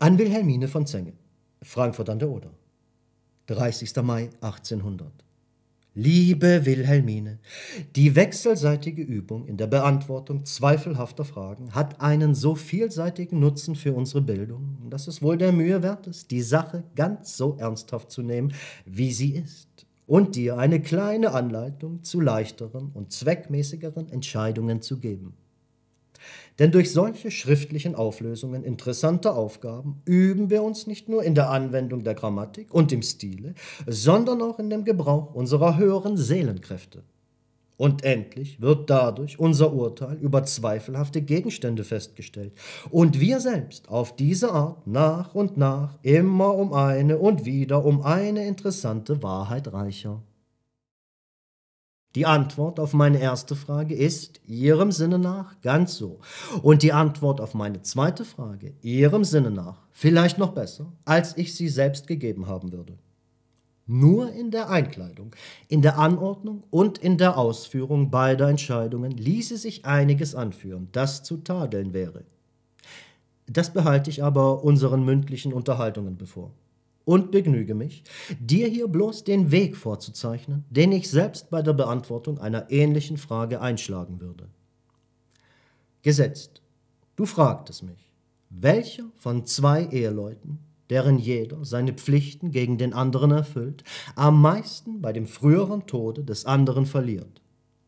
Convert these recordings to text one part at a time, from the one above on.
An Wilhelmine von Zenge, Frankfurt an der Oder, 30. Mai 1800. Liebe Wilhelmine, die wechselseitige Übung in der Beantwortung zweifelhafter Fragen hat einen so vielseitigen Nutzen für unsere Bildung, dass es wohl der Mühe wert ist, die Sache ganz so ernsthaft zu nehmen, wie sie ist, und dir eine kleine Anleitung zu leichteren und zweckmäßigeren Entscheidungen zu geben. Denn durch solche schriftlichen Auflösungen interessanter Aufgaben üben wir uns nicht nur in der Anwendung der Grammatik und im Stile, sondern auch in dem Gebrauch unserer höheren Seelenkräfte. Und endlich wird dadurch unser Urteil über zweifelhafte Gegenstände festgestellt und wir selbst auf diese Art nach und nach immer um eine und wieder um eine interessante Wahrheit reicher. Die Antwort auf meine erste Frage ist Ihrem Sinne nach ganz so. Und die Antwort auf meine zweite Frage Ihrem Sinne nach vielleicht noch besser, als ich sie selbst gegeben haben würde. Nur in der Einkleidung, in der Anordnung und in der Ausführung beider Entscheidungen ließe sich einiges anführen, das zu tadeln wäre. Das behalte ich aber unseren mündlichen Unterhaltungen bevor und begnüge mich, dir hier bloß den Weg vorzuzeichnen, den ich selbst bei der Beantwortung einer ähnlichen Frage einschlagen würde. Gesetzt, du fragtest mich, welcher von zwei Eheleuten, deren jeder seine Pflichten gegen den anderen erfüllt, am meisten bei dem früheren Tode des anderen verliert.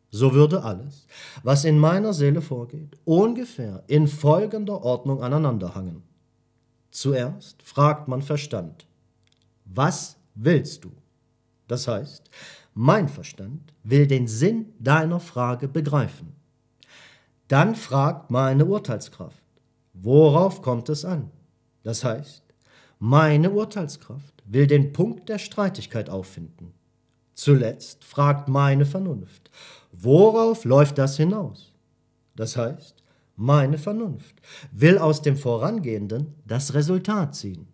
So würde alles, was in meiner Seele vorgeht, ungefähr in folgender Ordnung aneinanderhangen. Zuerst fragt man Verstand, was willst du? Das heißt, mein Verstand will den Sinn deiner Frage begreifen. Dann fragt meine Urteilskraft, worauf kommt es an? Das heißt, meine Urteilskraft will den Punkt der Streitigkeit auffinden. Zuletzt fragt meine Vernunft, worauf läuft das hinaus? Das heißt, meine Vernunft will aus dem Vorangehenden das Resultat ziehen.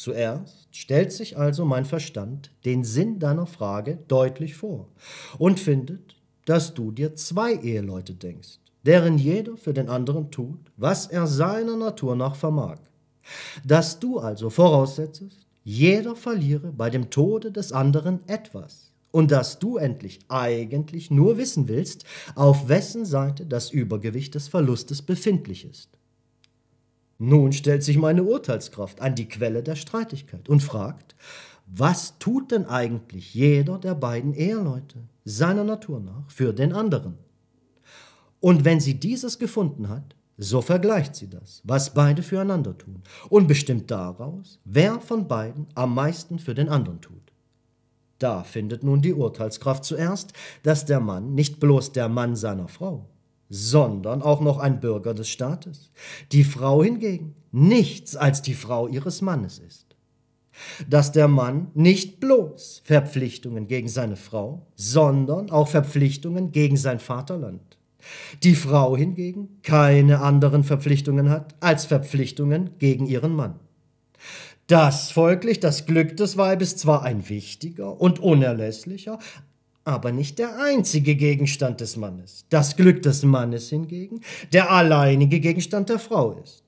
Zuerst stellt sich also mein Verstand den Sinn deiner Frage deutlich vor und findet, dass du dir zwei Eheleute denkst, deren jeder für den anderen tut, was er seiner Natur nach vermag. Dass du also voraussetzest, jeder verliere bei dem Tode des anderen etwas und dass du endlich eigentlich nur wissen willst, auf wessen Seite das Übergewicht des Verlustes befindlich ist. Nun stellt sich meine Urteilskraft an die Quelle der Streitigkeit und fragt, was tut denn eigentlich jeder der beiden Eheleute seiner Natur nach für den anderen? Und wenn sie dieses gefunden hat, so vergleicht sie das, was beide füreinander tun, und bestimmt daraus, wer von beiden am meisten für den anderen tut. Da findet nun die Urteilskraft zuerst, dass der Mann nicht bloß der Mann seiner Frau, sondern auch noch ein Bürger des Staates. Die Frau hingegen nichts als die Frau ihres Mannes ist. Dass der Mann nicht bloß Verpflichtungen gegen seine Frau, sondern auch Verpflichtungen gegen sein Vaterland. Die Frau hingegen keine anderen Verpflichtungen hat als Verpflichtungen gegen ihren Mann. Dass folglich das Glück des Weibes zwar ein wichtiger und unerlässlicher, aber nicht der einzige Gegenstand des Mannes. Das Glück des Mannes hingegen der alleinige Gegenstand der Frau ist.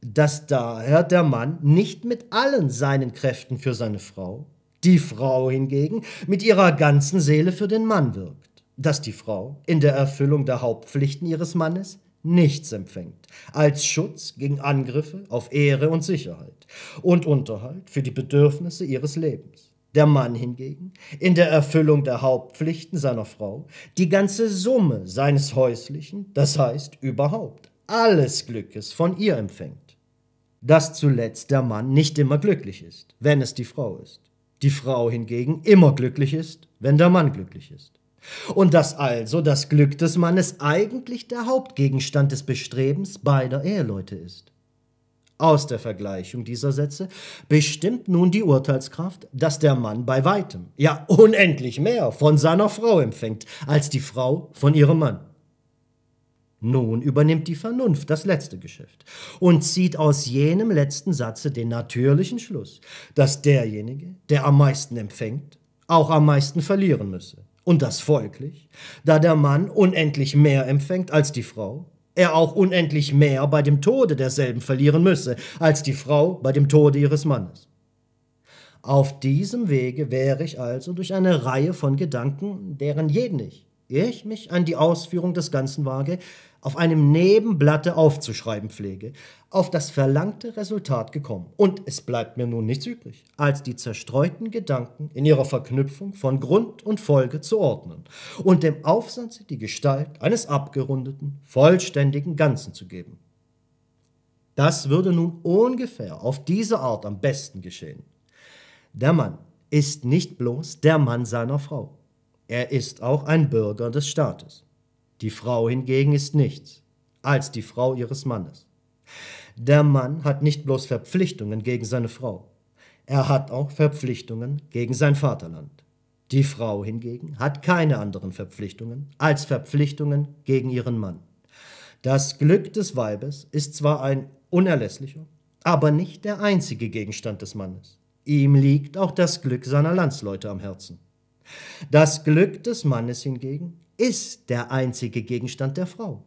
Dass daher der Mann nicht mit allen seinen Kräften für seine Frau, die Frau hingegen mit ihrer ganzen Seele für den Mann wirkt. Dass die Frau in der Erfüllung der Hauptpflichten ihres Mannes nichts empfängt, als Schutz gegen Angriffe auf Ehre und Sicherheit und Unterhalt für die Bedürfnisse ihres Lebens. Der Mann hingegen, in der Erfüllung der Hauptpflichten seiner Frau, die ganze Summe seines häuslichen, das heißt überhaupt alles Glückes von ihr empfängt. Dass zuletzt der Mann nicht immer glücklich ist, wenn es die Frau ist. Die Frau hingegen immer glücklich ist, wenn der Mann glücklich ist. Und dass also das Glück des Mannes eigentlich der Hauptgegenstand des Bestrebens beider Eheleute ist. Aus der Vergleichung dieser Sätze bestimmt nun die Urteilskraft, dass der Mann bei weitem, ja unendlich mehr von seiner Frau empfängt, als die Frau von ihrem Mann. Nun übernimmt die Vernunft das letzte Geschäft und zieht aus jenem letzten Satze den natürlichen Schluss, dass derjenige, der am meisten empfängt, auch am meisten verlieren müsse. Und das folglich, da der Mann unendlich mehr empfängt als die Frau, er auch unendlich mehr bei dem Tode derselben verlieren müsse, als die Frau bei dem Tode ihres Mannes. Auf diesem Wege wäre ich also durch eine Reihe von Gedanken, deren jeden ich, ehe ich mich an die Ausführung des Ganzen wage, auf einem Nebenblatte aufzuschreiben pflege, auf das verlangte Resultat gekommen. Und es bleibt mir nun nichts übrig, als die zerstreuten Gedanken in ihrer Verknüpfung von Grund und Folge zu ordnen und dem Aufsatz die Gestalt eines abgerundeten, vollständigen Ganzen zu geben. Das würde nun ungefähr auf diese Art am besten geschehen. Der Mann ist nicht bloß der Mann seiner Frau, er ist auch ein Bürger des Staates. Die Frau hingegen ist nichts als die Frau ihres Mannes. Der Mann hat nicht bloß Verpflichtungen gegen seine Frau, er hat auch Verpflichtungen gegen sein Vaterland. Die Frau hingegen hat keine anderen Verpflichtungen als Verpflichtungen gegen ihren Mann. Das Glück des Weibes ist zwar ein unerlässlicher, aber nicht der einzige Gegenstand des Mannes. Ihm liegt auch das Glück seiner Landsleute am Herzen. Das Glück des Mannes hingegen ist der einzige Gegenstand der Frau.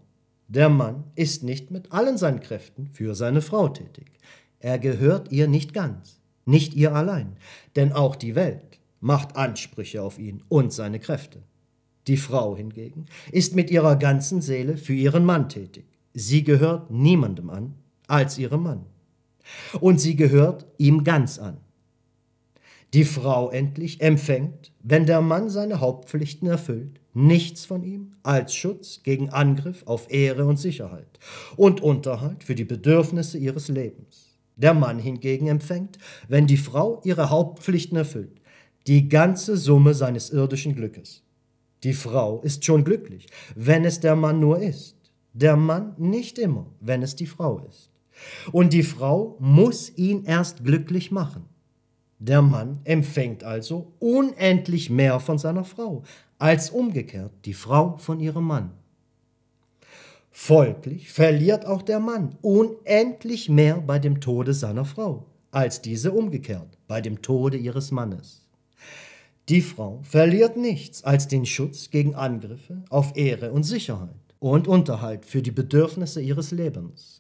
Der Mann ist nicht mit allen seinen Kräften für seine Frau tätig. Er gehört ihr nicht ganz, nicht ihr allein, denn auch die Welt macht Ansprüche auf ihn und seine Kräfte. Die Frau hingegen ist mit ihrer ganzen Seele für ihren Mann tätig. Sie gehört niemandem an als ihrem Mann. Und sie gehört ihm ganz an. Die Frau endlich empfängt, wenn der Mann seine Hauptpflichten erfüllt, nichts von ihm als Schutz gegen Angriff auf Ehre und Sicherheit und Unterhalt für die Bedürfnisse ihres Lebens. Der Mann hingegen empfängt, wenn die Frau ihre Hauptpflichten erfüllt, die ganze Summe seines irdischen Glückes. Die Frau ist schon glücklich, wenn es der Mann nur ist, der Mann nicht immer, wenn es die Frau ist. Und die Frau muss ihn erst glücklich machen. Der Mann empfängt also unendlich mehr von seiner Frau, als umgekehrt die Frau von ihrem Mann. Folglich verliert auch der Mann unendlich mehr bei dem Tode seiner Frau, als diese umgekehrt bei dem Tode ihres Mannes. Die Frau verliert nichts als den Schutz gegen Angriffe auf Ehre und Sicherheit und Unterhalt für die Bedürfnisse ihres Lebens.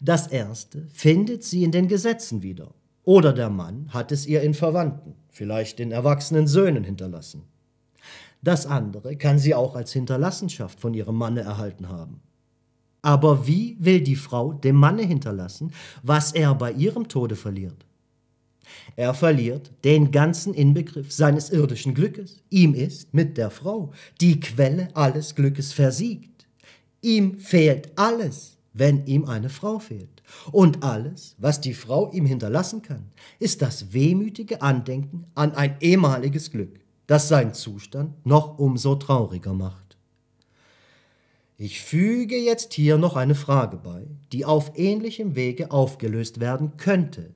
Das Erste findet sie in den Gesetzen wieder oder der Mann hat es ihr in Verwandten, vielleicht in erwachsenen Söhnen hinterlassen. Das andere kann sie auch als Hinterlassenschaft von ihrem Manne erhalten haben. Aber wie will die Frau dem Manne hinterlassen, was er bei ihrem Tode verliert? Er verliert den ganzen Inbegriff seines irdischen Glückes. Ihm ist mit der Frau die Quelle alles Glückes versiegt. Ihm fehlt alles wenn ihm eine Frau fehlt. Und alles, was die Frau ihm hinterlassen kann, ist das wehmütige Andenken an ein ehemaliges Glück, das seinen Zustand noch umso trauriger macht. Ich füge jetzt hier noch eine Frage bei, die auf ähnlichem Wege aufgelöst werden könnte.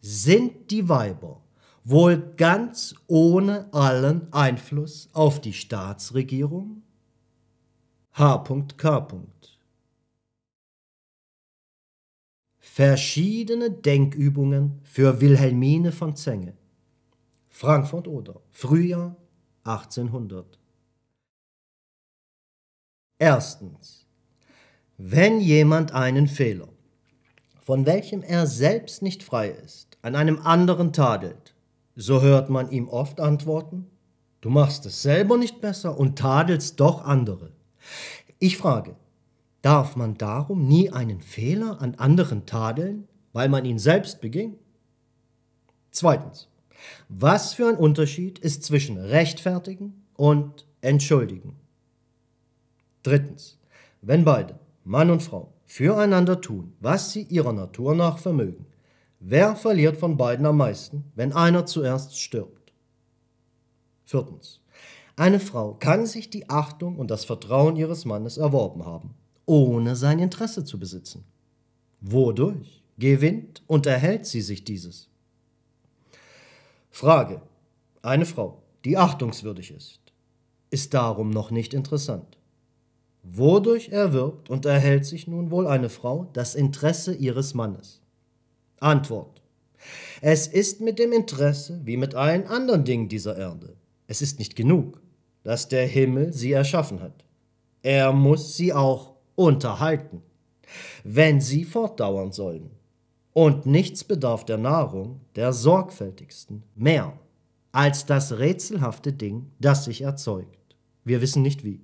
Sind die Weiber wohl ganz ohne allen Einfluss auf die Staatsregierung? H.K. verschiedene Denkübungen für Wilhelmine von Zenge. Frankfurt Oder, Frühjahr 1800. Erstens. Wenn jemand einen Fehler, von welchem er selbst nicht frei ist, an einem anderen tadelt, so hört man ihm oft antworten, du machst es selber nicht besser und tadelst doch andere. Ich frage, darf man darum nie einen Fehler an anderen tadeln, weil man ihn selbst beging? Zweitens, was für ein Unterschied ist zwischen rechtfertigen und entschuldigen? Drittens, wenn beide, Mann und Frau, füreinander tun, was sie ihrer Natur nach vermögen, wer verliert von beiden am meisten, wenn einer zuerst stirbt? Viertens, eine Frau kann sich die Achtung und das Vertrauen ihres Mannes erworben haben ohne sein Interesse zu besitzen. Wodurch gewinnt und erhält sie sich dieses? Frage. Eine Frau, die achtungswürdig ist, ist darum noch nicht interessant. Wodurch erwirbt und erhält sich nun wohl eine Frau das Interesse ihres Mannes? Antwort. Es ist mit dem Interesse wie mit allen anderen Dingen dieser Erde. Es ist nicht genug, dass der Himmel sie erschaffen hat. Er muss sie auch unterhalten, wenn sie fortdauern sollen. Und nichts bedarf der Nahrung der sorgfältigsten mehr als das rätselhafte Ding, das sich erzeugt. Wir wissen nicht wie.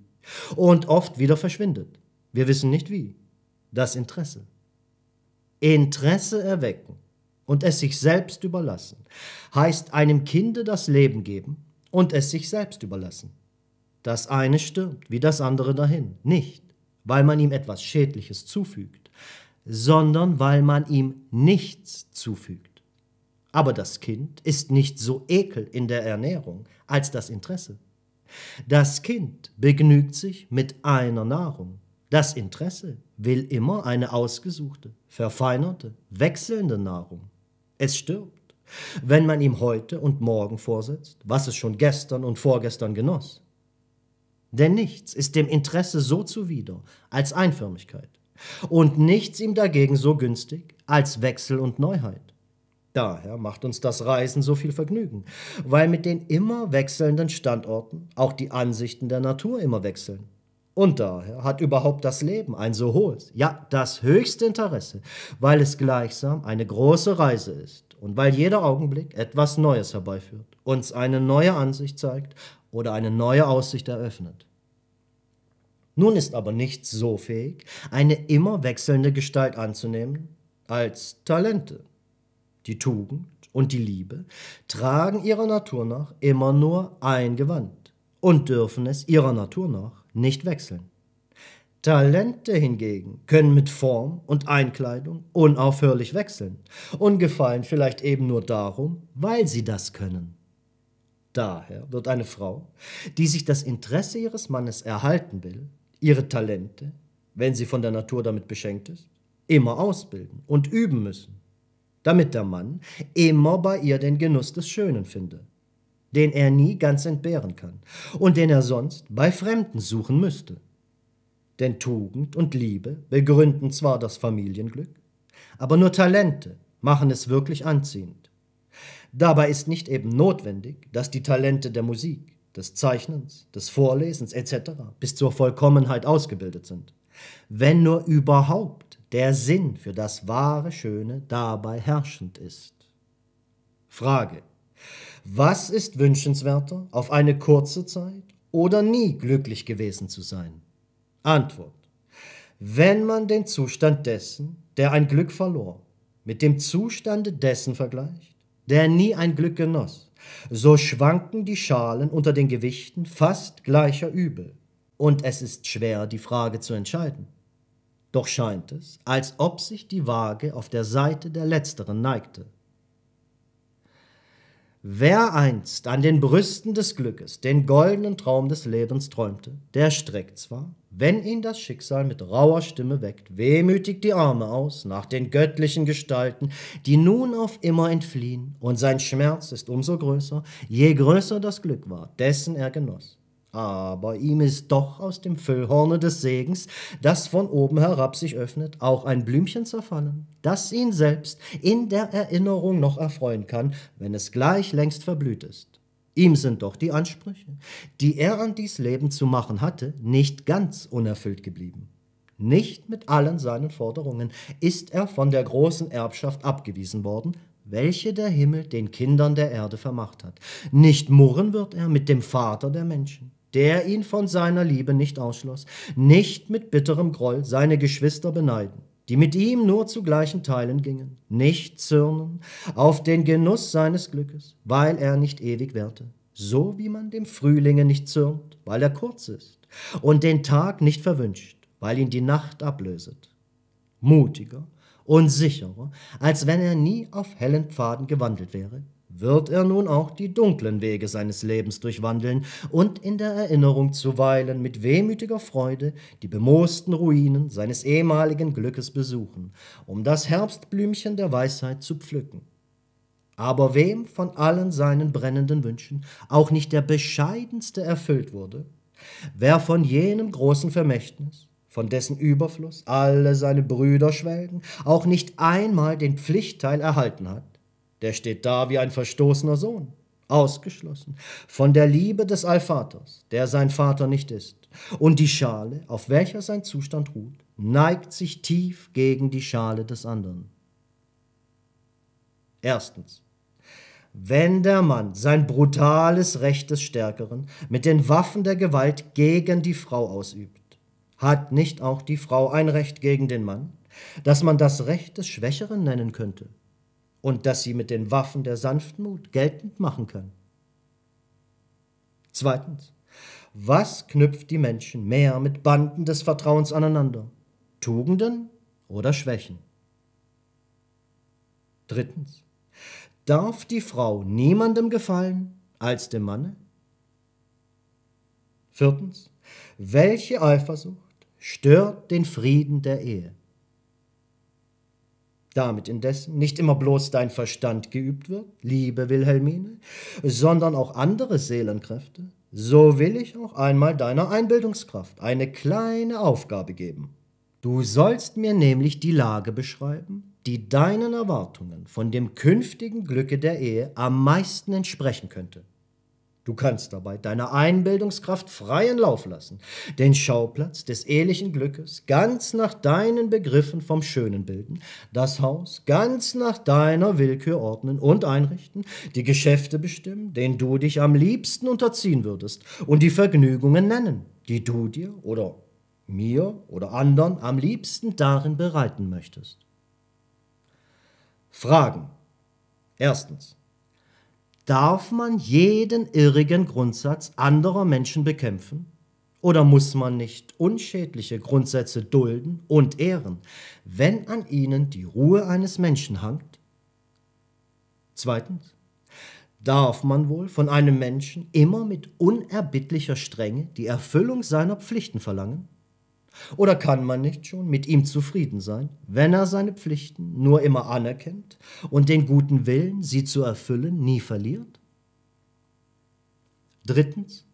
Und oft wieder verschwindet. Wir wissen nicht wie. Das Interesse. Interesse erwecken und es sich selbst überlassen, heißt einem Kinde das Leben geben und es sich selbst überlassen. Das eine stirbt, wie das andere dahin. Nicht weil man ihm etwas Schädliches zufügt, sondern weil man ihm nichts zufügt. Aber das Kind ist nicht so ekel in der Ernährung als das Interesse. Das Kind begnügt sich mit einer Nahrung. Das Interesse will immer eine ausgesuchte, verfeinerte, wechselnde Nahrung. Es stirbt, wenn man ihm heute und morgen vorsetzt, was es schon gestern und vorgestern genoss. Denn nichts ist dem Interesse so zuwider als Einförmigkeit, und nichts ihm dagegen so günstig als Wechsel und Neuheit. Daher macht uns das Reisen so viel Vergnügen, weil mit den immer wechselnden Standorten auch die Ansichten der Natur immer wechseln. Und daher hat überhaupt das Leben ein so hohes, ja das höchste Interesse, weil es gleichsam eine große Reise ist und weil jeder Augenblick etwas Neues herbeiführt, uns eine neue Ansicht zeigt oder eine neue Aussicht eröffnet. Nun ist aber nichts so fähig, eine immer wechselnde Gestalt anzunehmen, als Talente. Die Tugend und die Liebe tragen ihrer Natur nach immer nur ein Gewand und dürfen es ihrer Natur nach nicht wechseln. Talente hingegen können mit Form und Einkleidung unaufhörlich wechseln und gefallen vielleicht eben nur darum, weil sie das können daher, wird eine Frau, die sich das Interesse ihres Mannes erhalten will, ihre Talente, wenn sie von der Natur damit beschenkt ist, immer ausbilden und üben müssen, damit der Mann immer bei ihr den Genuss des Schönen finde, den er nie ganz entbehren kann und den er sonst bei Fremden suchen müsste. Denn Tugend und Liebe begründen zwar das Familienglück, aber nur Talente machen es wirklich anziehend. Dabei ist nicht eben notwendig, dass die Talente der Musik, des Zeichnens, des Vorlesens etc. bis zur Vollkommenheit ausgebildet sind, wenn nur überhaupt der Sinn für das wahre Schöne dabei herrschend ist. Frage. Was ist wünschenswerter, auf eine kurze Zeit oder nie glücklich gewesen zu sein? Antwort. Wenn man den Zustand dessen, der ein Glück verlor, mit dem Zustande dessen vergleicht, der nie ein Glück genoss, so schwanken die Schalen unter den Gewichten fast gleicher Übel, und es ist schwer, die Frage zu entscheiden. Doch scheint es, als ob sich die Waage auf der Seite der Letzteren neigte, Wer einst an den Brüsten des Glückes den goldenen Traum des Lebens träumte, der streckt zwar, wenn ihn das Schicksal mit rauer Stimme weckt, wehmütig die Arme aus nach den göttlichen Gestalten, die nun auf immer entfliehen, und sein Schmerz ist umso größer, je größer das Glück war, dessen er genoss aber ihm ist doch aus dem Füllhorne des Segens, das von oben herab sich öffnet, auch ein Blümchen zerfallen, das ihn selbst in der Erinnerung noch erfreuen kann, wenn es gleich längst verblüht ist. Ihm sind doch die Ansprüche, die er an dies Leben zu machen hatte, nicht ganz unerfüllt geblieben. Nicht mit allen seinen Forderungen ist er von der großen Erbschaft abgewiesen worden, welche der Himmel den Kindern der Erde vermacht hat. Nicht murren wird er mit dem Vater der Menschen der ihn von seiner Liebe nicht ausschloss, nicht mit bitterem Groll seine Geschwister beneiden, die mit ihm nur zu gleichen Teilen gingen, nicht zürnen auf den Genuss seines Glückes, weil er nicht ewig währte, so wie man dem Frühlinge nicht zürnt, weil er kurz ist, und den Tag nicht verwünscht, weil ihn die Nacht ablöset. Mutiger und sicherer, als wenn er nie auf hellen Pfaden gewandelt wäre, wird er nun auch die dunklen Wege seines Lebens durchwandeln und in der Erinnerung zuweilen mit wehmütiger Freude die bemoosten Ruinen seines ehemaligen Glückes besuchen, um das Herbstblümchen der Weisheit zu pflücken. Aber wem von allen seinen brennenden Wünschen auch nicht der bescheidenste erfüllt wurde, wer von jenem großen Vermächtnis, von dessen Überfluss alle seine Brüder schwelgen, auch nicht einmal den Pflichtteil erhalten hat, der steht da wie ein verstoßener Sohn, ausgeschlossen von der Liebe des Allvaters, der sein Vater nicht ist. Und die Schale, auf welcher sein Zustand ruht, neigt sich tief gegen die Schale des anderen. Erstens. Wenn der Mann sein brutales Recht des Stärkeren mit den Waffen der Gewalt gegen die Frau ausübt, hat nicht auch die Frau ein Recht gegen den Mann, dass man das Recht des Schwächeren nennen könnte? und dass sie mit den Waffen der Sanftmut geltend machen können. Zweitens, was knüpft die Menschen mehr mit Banden des Vertrauens aneinander? Tugenden oder Schwächen? Drittens, darf die Frau niemandem gefallen als dem Manne? Viertens, welche Eifersucht stört den Frieden der Ehe? damit indes nicht immer bloß dein Verstand geübt wird, liebe Wilhelmine, sondern auch andere Seelenkräfte, so will ich auch einmal deiner Einbildungskraft eine kleine Aufgabe geben. Du sollst mir nämlich die Lage beschreiben, die deinen Erwartungen von dem künftigen Glücke der Ehe am meisten entsprechen könnte. Du kannst dabei deiner Einbildungskraft freien Lauf lassen, den Schauplatz des ehelichen Glückes ganz nach deinen Begriffen vom Schönen bilden, das Haus ganz nach deiner Willkür ordnen und einrichten, die Geschäfte bestimmen, denen du dich am liebsten unterziehen würdest, und die Vergnügungen nennen, die du dir oder mir oder anderen am liebsten darin bereiten möchtest. Fragen. Erstens. Darf man jeden irrigen Grundsatz anderer Menschen bekämpfen? Oder muss man nicht unschädliche Grundsätze dulden und ehren, wenn an ihnen die Ruhe eines Menschen hangt? Zweitens, darf man wohl von einem Menschen immer mit unerbittlicher Strenge die Erfüllung seiner Pflichten verlangen? Oder kann man nicht schon mit ihm zufrieden sein, wenn er seine Pflichten nur immer anerkennt und den guten Willen, sie zu erfüllen, nie verliert? Drittens,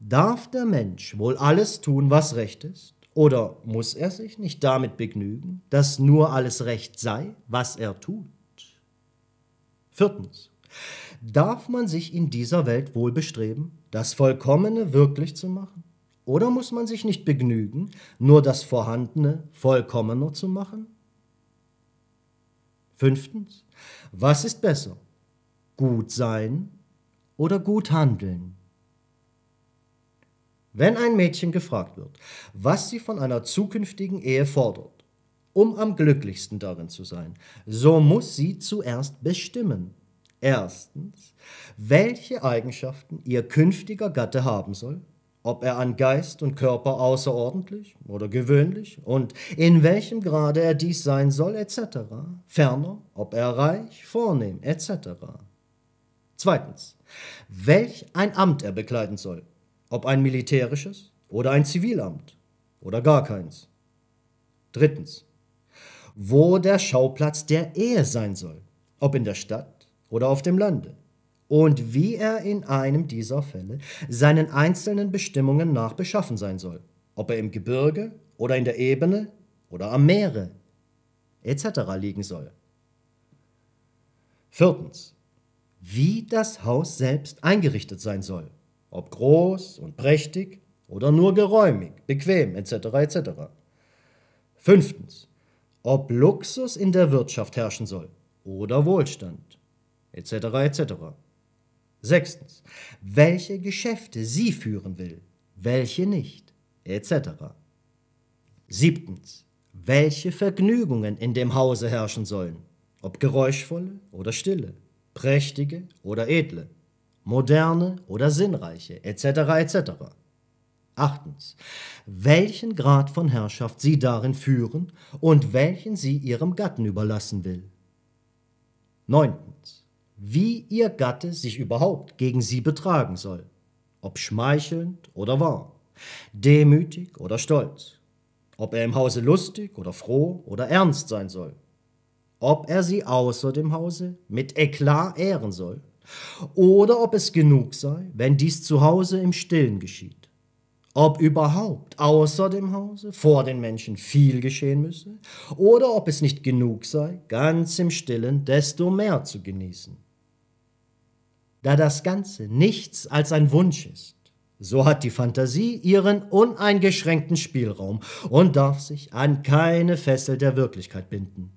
darf der Mensch wohl alles tun, was recht ist, oder muss er sich nicht damit begnügen, dass nur alles recht sei, was er tut? Viertens, darf man sich in dieser Welt wohl bestreben, das Vollkommene wirklich zu machen? Oder muss man sich nicht begnügen, nur das Vorhandene vollkommener zu machen? Fünftens, was ist besser? Gut sein oder gut handeln? Wenn ein Mädchen gefragt wird, was sie von einer zukünftigen Ehe fordert, um am glücklichsten darin zu sein, so muss sie zuerst bestimmen. Erstens, welche Eigenschaften ihr künftiger Gatte haben soll ob er an Geist und Körper außerordentlich oder gewöhnlich und in welchem Grade er dies sein soll, etc. Ferner, ob er reich, vornehm, etc. Zweitens, welch ein Amt er bekleiden soll, ob ein militärisches oder ein Zivilamt oder gar keins. Drittens, wo der Schauplatz der Ehe sein soll, ob in der Stadt oder auf dem Lande und wie er in einem dieser Fälle seinen einzelnen Bestimmungen nach beschaffen sein soll, ob er im Gebirge oder in der Ebene oder am Meere etc. liegen soll. Viertens, wie das Haus selbst eingerichtet sein soll, ob groß und prächtig oder nur geräumig, bequem etc. etc. Fünftens, ob Luxus in der Wirtschaft herrschen soll oder Wohlstand etc. etc. Sechstens, welche Geschäfte sie führen will, welche nicht, etc. Siebtens, welche Vergnügungen in dem Hause herrschen sollen, ob geräuschvolle oder stille, prächtige oder edle, moderne oder sinnreiche, etc. etc. Achtens, welchen Grad von Herrschaft sie darin führen und welchen sie ihrem Gatten überlassen will. Neuntens, wie ihr Gatte sich überhaupt gegen sie betragen soll, ob schmeichelnd oder warm, demütig oder stolz, ob er im Hause lustig oder froh oder ernst sein soll, ob er sie außer dem Hause mit Eklat ehren soll, oder ob es genug sei, wenn dies zu Hause im Stillen geschieht, ob überhaupt außer dem Hause vor den Menschen viel geschehen müsse, oder ob es nicht genug sei, ganz im Stillen desto mehr zu genießen da das Ganze nichts als ein Wunsch ist. So hat die Fantasie ihren uneingeschränkten Spielraum und darf sich an keine Fessel der Wirklichkeit binden.